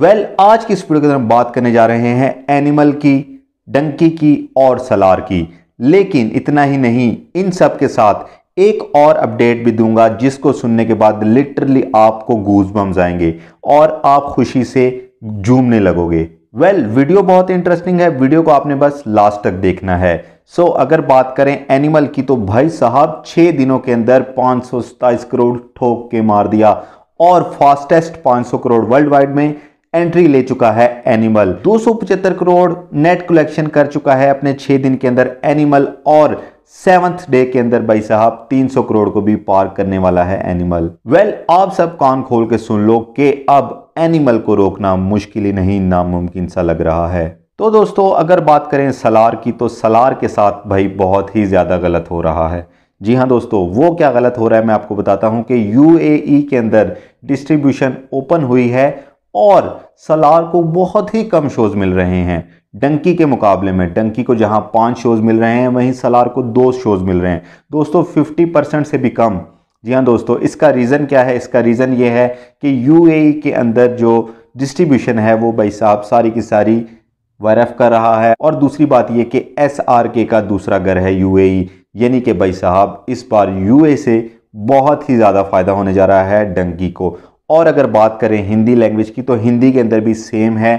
Well well, आज की इस वीडियो के अंदर हम बात करने जा रहे हैं एनिमल की डंकी की और सलार की लेकिन इतना ही नहीं इन सब के साथ एक और अपडेट भी दूंगा जिसको सुनने के बाद लिटरली आपको गूज बम्स आएंगे और आप खुशी से झूमने लगोगे वेल well, वीडियो बहुत इंटरेस्टिंग है वीडियो को आपने बस लास्ट तक देखना है सो so, अगर बात करें एनिमल की तो भाई साहब छः दिनों के अंदर पाँच करोड़ ठोक के मार दिया और फास्टेस्ट 500 करोड़ वर्ल्ड वाइड में एंट्री ले चुका है एनिमल दो करोड़ नेट कलेक्शन कर चुका है अपने छह दिन के अंदर एनिमल और सेवंथ डे के अंदर भाई साहब 300 करोड़ को भी पार करने वाला है एनिमल वेल well, आप सब कान खोल के सुन लो कि अब एनिमल को रोकना मुश्किल ही नहीं नामुमकिन सा लग रहा है तो दोस्तों अगर बात करें सलार की तो सलार के साथ भाई बहुत ही ज़्यादा गलत हो रहा है जी हाँ दोस्तों वो क्या गलत हो रहा है मैं आपको बताता हूँ कि यू e के अंदर डिस्ट्रीब्यूशन ओपन हुई है और सलार को बहुत ही कम शोज मिल रहे हैं डंकी के मुकाबले में डंकी को जहां पाँच शोज मिल रहे हैं वहीं सलार को दो शोज मिल रहे हैं दोस्तों फिफ्टी परसेंट से भी कम जी हाँ दोस्तों इसका रीज़न क्या है इसका रीज़न ये है कि यूएई e के अंदर जो डिस्ट्रीब्यूशन है वो भाई साहब सारी की सारी वरफ कर रहा है और दूसरी बात ये कि एस आर के का दूसरा घर है यू e। यानी कि भाई साहब इस बार यू e से बहुत ही ज़्यादा फ़ायदा होने जा रहा है डंकी को और अगर बात करें हिंदी लैंग्वेज की तो हिंदी के अंदर भी सेम है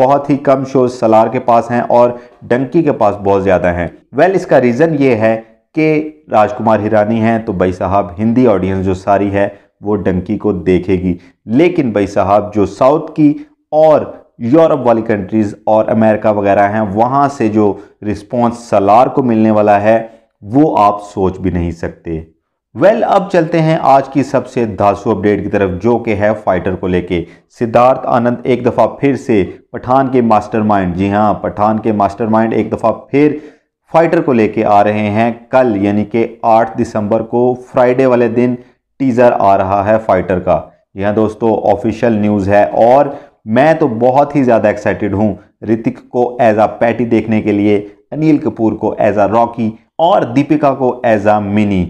बहुत ही कम शोज सलार के पास हैं और डंकी के पास बहुत ज़्यादा हैं वेल well, इसका रीज़न ये है कि राजकुमार हिरानी हैं तो भाई साहब हिंदी ऑडियंस जो सारी है वो डंकी को देखेगी लेकिन भाई साहब जो साउथ की और यूरोप वाली कंट्रीज़ और अमेरिका वगैरह हैं वहाँ से जो रिस्पॉन्स सलार को मिलने वाला है वो आप सोच भी नहीं सकते वेल well, अब चलते हैं आज की सबसे धासु अपडेट की तरफ जो कि है फाइटर को लेके सिद्धार्थ आनंद एक दफ़ा फिर से पठान के मास्टरमाइंड जी हाँ पठान के मास्टरमाइंड एक दफ़ा फिर फाइटर को लेके आ रहे हैं कल यानी कि 8 दिसंबर को फ्राइडे वाले दिन टीज़र आ रहा है फाइटर का जी हाँ दोस्तों ऑफिशियल न्यूज़ है और मैं तो बहुत ही ज़्यादा एक्साइटेड हूँ ऋतिक को एज आ पैटी देखने के लिए अनिल कपूर को एज आ रॉकी और दीपिका को एज आ मिनी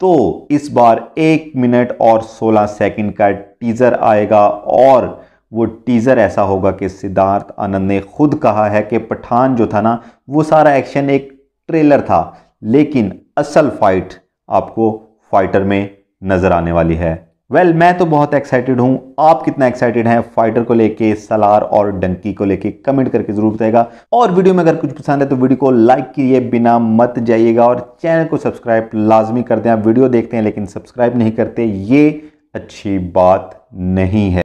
तो इस बार एक मिनट और सोलह सेकंड का टीज़र आएगा और वो टीज़र ऐसा होगा कि सिद्धार्थ आनंद ने खुद कहा है कि पठान जो था ना वो सारा एक्शन एक ट्रेलर था लेकिन असल फाइट आपको फाइटर में नज़र आने वाली है वेल well, मैं तो बहुत एक्साइटेड हूं आप कितना एक्साइटेड हैं फाइटर को लेके सलार और डंकी को लेके कमेंट करके जरूर बताएगा और वीडियो में अगर कुछ पसंद है तो वीडियो को लाइक किए बिना मत जाइएगा और चैनल को सब्सक्राइब लाजमी कर दें आप वीडियो देखते हैं लेकिन सब्सक्राइब नहीं करते ये अच्छी बात नहीं है